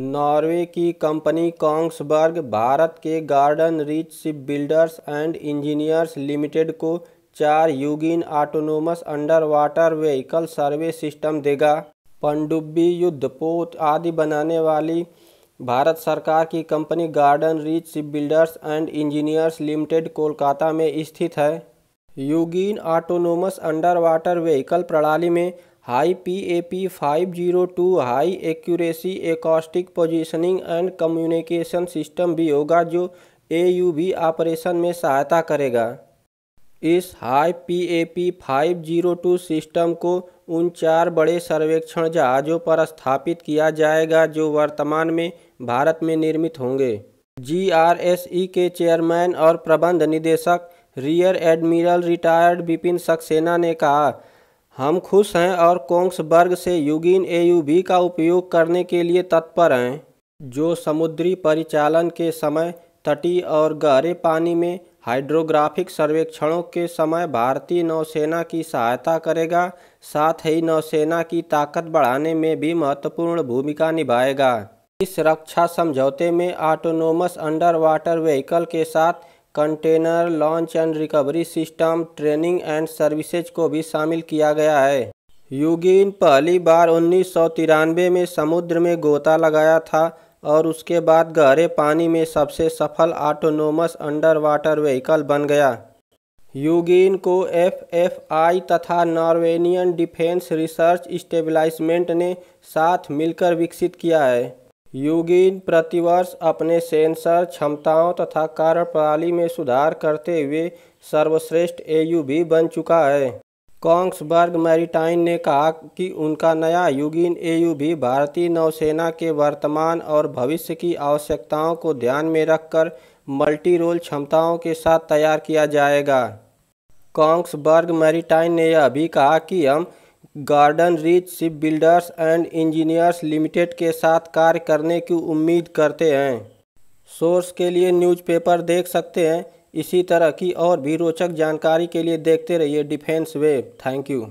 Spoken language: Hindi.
नॉर्वे की कंपनी कॉन्ग्सबर्ग भारत के Garden Reach Shipbuilders and Engineers Limited को चार Hugin autonomous underwater vehicle survey system देगा पनडुब्बी युद्धपोत आदि बनाने वाली भारत सरकार की कंपनी Garden Reach Shipbuilders and Engineers Limited Kolkata में स्थित है Hugin autonomous underwater vehicle प्रणाली में high P A P five zero two high accuracy acoustic positioning and communication system भी होगा जो ए यू वी ऑपरेशन में सहायता करेगा इस high P A P five zero two system को उन चार बड़े सर्वेक्षण जहाज़ों पर स्थापित किया जाएगा जो वर्तमान में भारत में निर्मित होंगे जी आर एस ई के चेयरमैन और प्रबंध निदेशक rear admiral retired Bipin Saxena ने कहा हम खुश हैं और कोंग्सबर्ग से यू एयूवी का उपयोग करने के लिए तत्पर हैं जो समुद्री परिचालन के समय तटीय और गहरे पानी में हाइड्रोग्राफिक सर्वेक्षणों के समय भारतीय नौसेना की सहायता करेगा साथ ही नौसेना की ताकत बढ़ाने में भी महत्वपूर्ण भूमिका निभाएगा इस रक्षा समझौते में ऑटोनोमस अंडर वाटर व्हीकल के साथ container launch and recovery system training and services को भी शामिल किया गया है यूगिन पहली बार उन्नीस में समुद्र में गोता लगाया था और उसके बाद गहरे पानी में सबसे सफल ऑटोनोमस अंडर वाटर व्हीकल बन गया यूगिन को एफएफआई तथा नॉर्वेनियन डिफेंस रिसर्च स्टेबलाइजमेंट ने साथ मिलकर विकसित किया है युगीन प्रतिवर्ष अपने सेंसर क्षमताओं तथा कार्यप्रणाली में सुधार करते हुए सर्वश्रेष्ठ एयू भी बन चुका है कॉन्ग्सबर्ग मैरिटाइन ने कहा कि उनका नया एयू भी भारतीय नौसेना के वर्तमान और भविष्य की आवश्यकताओं को ध्यान में रखकर मल्टी रोल क्षमताओं के साथ तैयार किया जाएगा कॉन्ग्सबर्ग मैरिटाइन ने यह भी कहा कि हम Garden Reach Shipbuilders and Engineers Limited के साथ कार्य करने की उम्मीद करते हैं सोर्स के लिए न्यूज़पेपर देख सकते हैं इसी तरह की और भी रोचक जानकारी के लिए देखते रहिए डिफेंस वेब थैंक यू